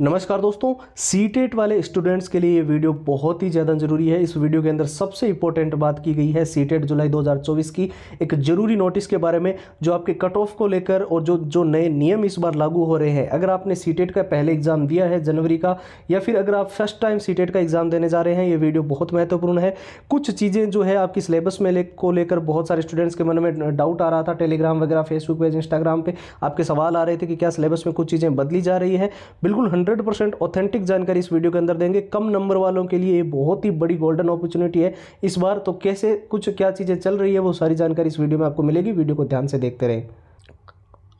नमस्कार दोस्तों CTET e वाले स्टूडेंट्स के लिए ये वीडियो बहुत ही ज़्यादा ज़रूरी है इस वीडियो के अंदर सबसे इंपॉर्टेंट बात की गई है सी टेट e जुलाई 2024 की एक जरूरी नोटिस के बारे में जो आपके कट ऑफ को लेकर और जो जो नए नियम इस बार लागू हो रहे हैं अगर आपने सी टेट e का पहले एग्ज़ाम दिया है जनवरी का या फिर अगर आप फर्स्ट टाइम सी टेट का एग्ज़ाम देने जा रहे हैं ये वीडियो बहुत महत्वपूर्ण है कुछ चीज़ें जो है आपकी सिलेबस में ले, को लेकर बहुत सारे स्टूडेंट्स के मन में डाउट आ रहा था टेलीग्राम वगैरह फेसबुक पेज इंस्टाग्राम पर आपके सवाल आ रहे थे कि क्या सिलेबस में कुछ चीज़ें बदली जा रही है बिल्कुल 100 परसेंट ऑथेंटिक जानकारी इस वीडियो के अंदर देंगे कम नंबर वालों के लिए ये बहुत ही बड़ी गोल्डन अपॉर्चुनिटी है इस बार तो कैसे कुछ क्या चीज़ें चल रही है वो सारी जानकारी इस वीडियो में आपको मिलेगी वीडियो को ध्यान से देखते रहें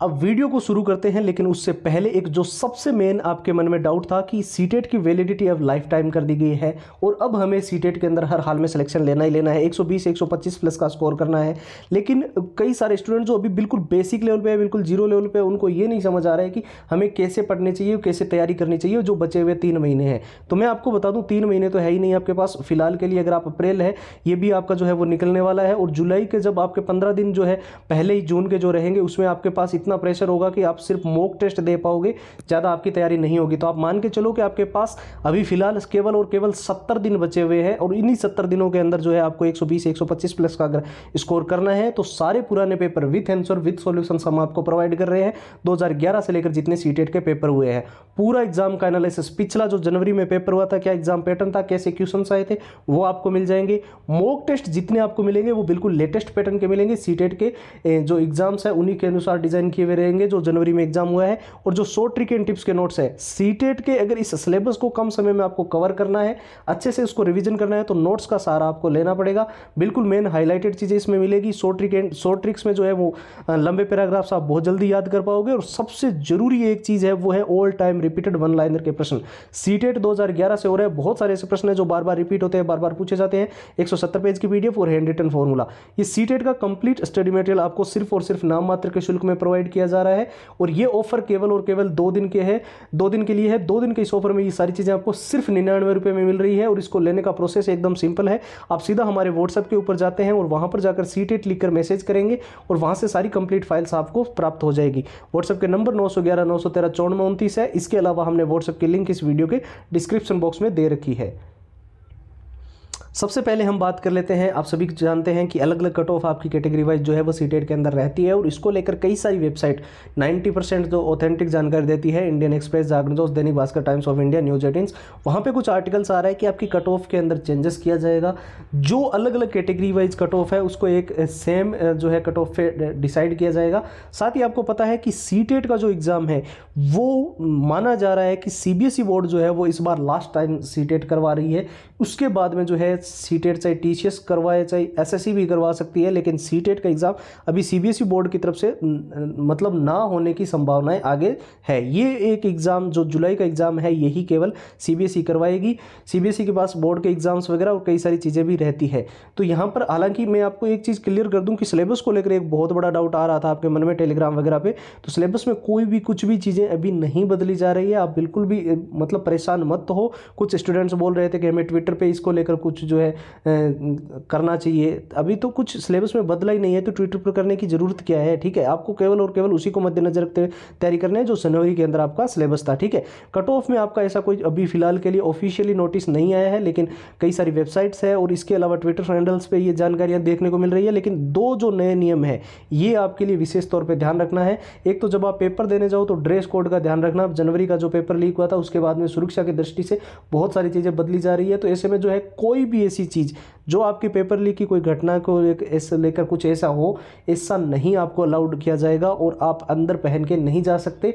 अब वीडियो को शुरू करते हैं लेकिन उससे पहले एक जो सबसे मेन आपके मन में डाउट था कि सीटेट e की वैलिडिटी अब लाइफ टाइम कर दी गई है और अब हमें सीटेट e के अंदर हर हाल में सिलेक्शन लेना ही लेना है 120 125 प्लस का स्कोर करना है लेकिन कई सारे स्टूडेंट जो अभी बिल्कुल बेसिक लेवल पे है बिल्कुल जीरो लेवल पर उनको ये नहीं समझ आ रहा है कि हमें कैसे पढ़ने चाहिए कैसे तैयारी करनी चाहिए जो बचे हुए तीन महीने हैं तो मैं आपको बता दूँ तीन महीने तो है ही नहीं आपके पास फिलहाल के लिए अगर आप अप्रैल है ये भी आपका जो है वो निकलने वाला है और जुलाई के जब आपके पंद्रह दिन जो है पहले ही जून के जो रहेंगे उसमें आपके पास इतना प्रेशर होगा कि आप सिर्फ मॉक टेस्ट दे पाओगे ज़्यादा आपकी तैयारी नहीं होगी तो आप मान के चलो कि आपके पास अभी फिलहाल केवल और केवल सत्तर दिन बचे हुए हैं और इन्हीं सत्तर दिनों के अंदर जो है आपको एक सौ प्लस का अगर स्कोर करना है तो सारे पुराने paper with answer with solution हम आपको प्रोवाइड कर रहे हैं दो से लेकर जितने सी e के पेपर हुए हैं पूरा एग्जाम का एनालिसिस पिछला जो जनवरी में पेपर हुआ था क्या एग्जाम पैटर्न था कैसे क्वेश्चन आए थे वो आपको मिल जाएंगे मॉक टेस्ट जितने आपको मिलेंगे वो बिल्कुल लेटेस्ट पैटर्न के मिलेंगे सीटेट e के जो एग्जाम्स है उन्हीं के अनुसार डिजाइन किए हुए रहेंगे जो जनवरी में एग्जाम हुआ है और जो शॉर्ट ट्रिक एंड टिप्स के नोट्स है सी के अगर इस सिलेबस को कम समय में आपको कवर करना है अच्छे से उसको रिविजन करना है तो नोट्स का सारा आपको लेना पड़ेगा बिल्कुल मेन हाईलाइटेड चीज़ें इसमें मिलेगी short trick and short tricks में जो है वो लंबे पैराग्राफ्स आप बहुत जल्दी याद कर पाओगे और सबसे जरूरी एक चीज़ है वो है all time repeated one liner के प्रश्न सीटेट 2011 e से हो रहे हैं बहुत सारे ऐसे प्रश्न हैं जो बार बार रिपीट होते हैं बार बार पूछे जाते हैं 170 पेज की पीडीएफ और हैंड रिटन फॉर्मूला ये सीटेट e का कंप्लीट स्टडी मटेरियल आपको सिर्फ और सिर्फ नाम मात्र के शुल्क में प्रोवाइड प्रोवाइड किया जा रहा है और ये ऑफर केवल और केवल दो दिन के है दो दिन के लिए है दो दिन के इस ऑफर में ये सारी चीज़ें आपको सिर्फ निन्यानवे रुपये में मिल रही है और इसको लेने का प्रोसेस एकदम सिंपल है आप सीधा हमारे व्हाट्सएप के ऊपर जाते हैं और वहाँ पर जाकर सी टेट लिखकर मैसेज करेंगे और वहाँ से सारी कंप्लीट फाइल्स आपको प्राप्त हो जाएगी व्हाट्सएप के नंबर नौ सौ ग्यारह नौ सौ तेरह है इसके अलावा हमने व्हाट्सएप की लिंक इस वीडियो के डिस्क्रिप्शन बॉक्स में दे रखी है सबसे पहले हम बात कर लेते हैं आप सभी जानते हैं कि अलग अलग कट ऑफ आपकी कैटेगरी वाइज जो है वो सीटेट के अंदर रहती है और इसको लेकर कई सारी वेबसाइट 90 परसेंट जो ऑथेंटिक जानकारी देती है Indian Express Jagran Dainik Bhaskar Times of India News Eighteen वहाँ पर कुछ आर्टिकल्स आ रहा है कि आपकी कट ऑफ के अंदर चेंजेस किया जाएगा जो अलग अलग कैटेगरी वाइज कट ऑफ है उसको एक सेम जो है कट ऑफ डिसाइड किया जाएगा साथ ही आपको पता है कि सी का जो एग्ज़ाम है वो माना जा रहा है कि सी बोर्ड e जो है वो इस बार लास्ट टाइम सी करवा रही है उसके बाद में जो है सी टेट चाहे टी सी एस करवाए चाहे एस एस सी भी करवा सकती है लेकिन सी टेट का एग्ज़ाम अभी C B S E board की तरफ से मतलब ना होने की संभावनाएं आगे है ये एक एग्ज़ाम जो जुलाई का एग्ज़ाम है यही केवल सी बी एस ई करवाएगी सी बी एस ई के पास बोर्ड के एग्ज़ाम्स वगैरह और कई सारी चीज़ें भी रहती है तो यहाँ पर हालांकि मैं आपको एक चीज़ क्लियर कर दूँ कि सिलेबस को लेकर एक बहुत बड़ा डाउट आ रहा था आपके मन में टेलीग्राम वगैरह पर तो सिलेबस में कोई भी कुछ भी चीज़ें अभी नहीं बदली जा रही है आप बिल्कुल भी मतलब परेशान मत हो कुछ स्टूडेंट्स बोल रहे थे कि हमें ट्विटर पर इसको लेकर कुछ जो है करना चाहिए अभी तो कुछ सिलेबस में बदला ही नहीं है तो ट्विटर पर करने की ज़रूरत क्या है ठीक है आपको केवल और केवल उसी को मद्देनजर रखते हुए तैयारी करने है जो जनवरी के अंदर आपका सिलेबस था ठीक है कट ऑफ में आपका ऐसा कोई अभी फिलहाल के लिए ऑफिशियली नोटिस नहीं आया है लेकिन कई सारी वेबसाइट्स है और इसके अलावा ट्विटर हैंडल्स पर ये जानकारियाँ देखने को मिल रही है लेकिन दो जो नए नियम है ये आपके लिए विशेष तौर पर ध्यान रखना है एक तो जब आप पेपर देने जाओ तो ड्रेस कोड का ध्यान रखना जनवरी का जो पेपर लीक हुआ था उसके बाद में सुरक्षा की दृष्टि से बहुत सारी चीज़ें बदली जा रही है तो ऐसे में जो है कोई भी ऐसी चीज़ जो आपके पेपर लीक की कोई घटना को ऐसे लेकर कुछ ऐसा हो ऐसा नहीं आपको अलाउड किया जाएगा और आप अंदर पहन के नहीं जा सकते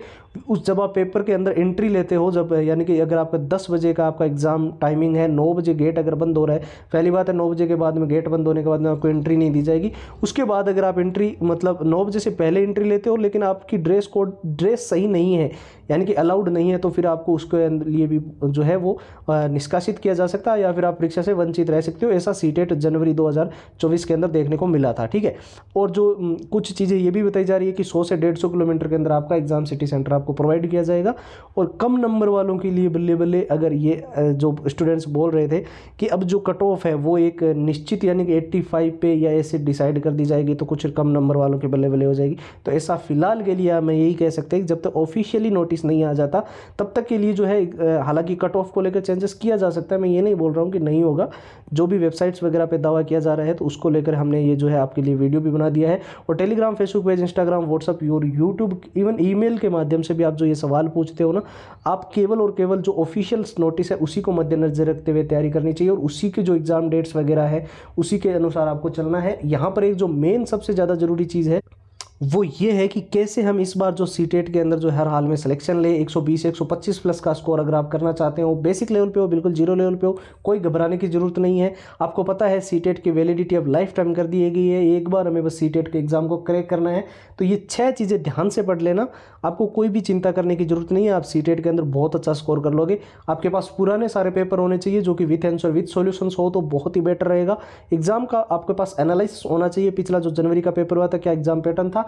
उस जब आप पेपर के अंदर एंट्री लेते हो जब यानी कि अगर आपका दस बजे का आपका एग्ज़ाम टाइमिंग है नौ बजे गेट अगर बंद हो रहा है पहली बात है नौ बजे के बाद में गेट बंद होने के बाद में आपको एंट्री नहीं दी जाएगी उसके बाद अगर आप एंट्री मतलब नौ बजे से पहले एंट्री लेते हो लेकिन आपकी ड्रेस कोड ड्रेस सही नहीं है यानी कि अलाउड नहीं है तो फिर आपको उसके लिए भी जो है वो निष्कासित किया जा सकता है या फिर आप परीक्षा से वंचित रह सकते हो ऐसा सीटेट जनवरी 2024 के अंदर देखने को मिला था ठीक है और जो कुछ चीज़ें ये भी बताई जा रही है कि 100 से 150 किलोमीटर के अंदर आपका एग्ज़ाम सिटी सेंटर आपको प्रोवाइड किया जाएगा और कम नंबर वालों के लिए बल्ले बल्ले अगर ये जो स्टूडेंट्स बोल रहे थे कि अब जो कट ऑफ है वो एक निश्चित यानी कि एट्टी पे या ऐसे डिसाइड कर दी जाएगी तो कुछ कम नंबर वालों के बल्ले बल्ले हो जाएगी तो ऐसा फिलहाल के लिए हम यही कह सकते हैं जब तक ऑफिशियली नोटिस नहीं आ जाता तब तक के लिए जो है हालांकि कट ऑफ को लेकर चेंजेस किया जा सकता है मैं ये नहीं बोल रहा हूँ कि नहीं होगा जो भी वेबसाइट वेबसाइट्स वगैरह पे दावा किया जा रहा है तो उसको लेकर हमने ये जो है आपके लिए वीडियो भी बना दिया है और Telegram Facebook page Instagram WhatsApp और यूट्यूब इवन ईमेल के माध्यम से भी आप जो ये सवाल पूछते हो ना आप केवल और केवल जो ऑफिशियल नोटिस है उसी को मद्देनजर रखते हुए तैयारी करनी चाहिए और उसी के जो एग्ज़ाम डेट्स वगैरह है उसी के अनुसार आपको चलना है यहाँ पर एक जो मेन सबसे ज़्यादा ज़रूरी चीज़ है वो ये है कि कैसे हम इस बार जो सी के अंदर जो हर हाल में सिलेक्शन ले 120 125 प्लस का स्कोर अगर आप करना चाहते हो बेसिक लेवल पे हो बिल्कुल जीरो लेवल पे हो कोई घबराने की ज़रूरत नहीं है आपको पता है सी की वैलिडिटी अब लाइफ टाइम कर दी गई है एक बार हमें बस सी के एग्ज़ाम को क्रैक करना है तो ये छः चीज़ें ध्यान से पढ़ लेना आपको कोई भी चिंता करने की ज़रूरत नहीं है आप सी के अंदर बहुत अच्छा स्कोर कर लोगे आपके पास पुराने सारे पेपर होने चाहिए जो कि विथ आंसर विथ सोल्यूशन हो तो बहुत ही बेटर रहेगा एग्ज़ाम का आपके पास एनालिसिस होना चाहिए पिछला जो जनवरी का पेपर हुआ था क्या एग्ज़ाम पैटर्न था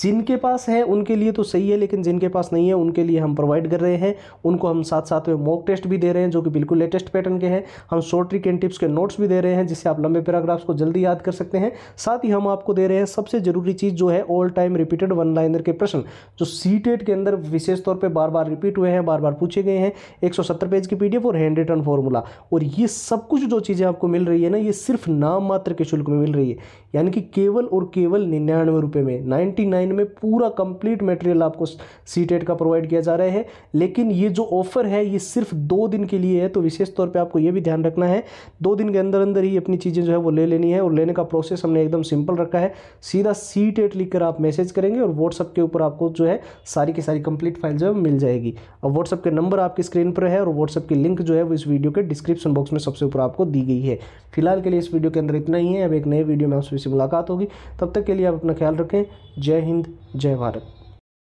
जिनके पास है उनके लिए तो सही है लेकिन जिनके पास नहीं है उनके लिए हम प्रोवाइड कर रहे हैं उनको हम साथ साथ में मॉक टेस्ट भी दे रहे हैं जो कि बिल्कुल लेटेस्ट पैटर्न के हैं हम शॉर्ट ट्रिक एंड टिप्स के नोट्स भी दे रहे हैं जिससे आप लंबे पैराग्राफ्स को जल्दी याद कर सकते हैं साथ ही हम आपको दे रहे हैं सबसे जरूरी चीज़ जो है all time repeated one liner के प्रश्न जो सी के अंदर विशेष तौर पर बार बार रिपीट हुए हैं बार बार पूछे गए हैं एक पेज की पी और हैंड रिटर्न फॉर्मूला और ये सब कुछ जो चीज़ें आपको मिल रही है ना ये सिर्फ नाम मात्र के शुल्क में मिल रही है यानी कि केवल और केवल निन्यानवे रुपये में नाइन्टी नाइन में पूरा कंप्लीट मटेरियल आपको सी टेट का प्रोवाइड किया जा रहा है लेकिन ये जो ऑफर है ये सिर्फ दो दिन के लिए है तो विशेष तौर पे आपको ये भी ध्यान रखना है दो दिन के अंदर अंदर ही अपनी चीज़ें जो है वो ले लेनी है और लेने का प्रोसेस हमने एकदम सिंपल रखा है सीधा सी टेट लिखकर आप मैसेज करेंगे और व्हाट्सअप के ऊपर आपको जो है सारी की सारी कंप्लीट फाइल जो है मिल जाएगी और व्हाट्सअप के नंबर आपकी स्क्रीन पर है और व्हाट्सअप की लिंक जो है वो इस वीडियो के डिस्क्रिप्शन बॉक्स में सबसे ऊपर आपको दी गई है फिलहाल के लिए इस वीडियो के अंदर इतना ही है अब एक नए वीडियो में आपसे मुलाकात होगी तब तक के लिए आप अपना ख्याल रखें जय हिंद हिंद जय भारत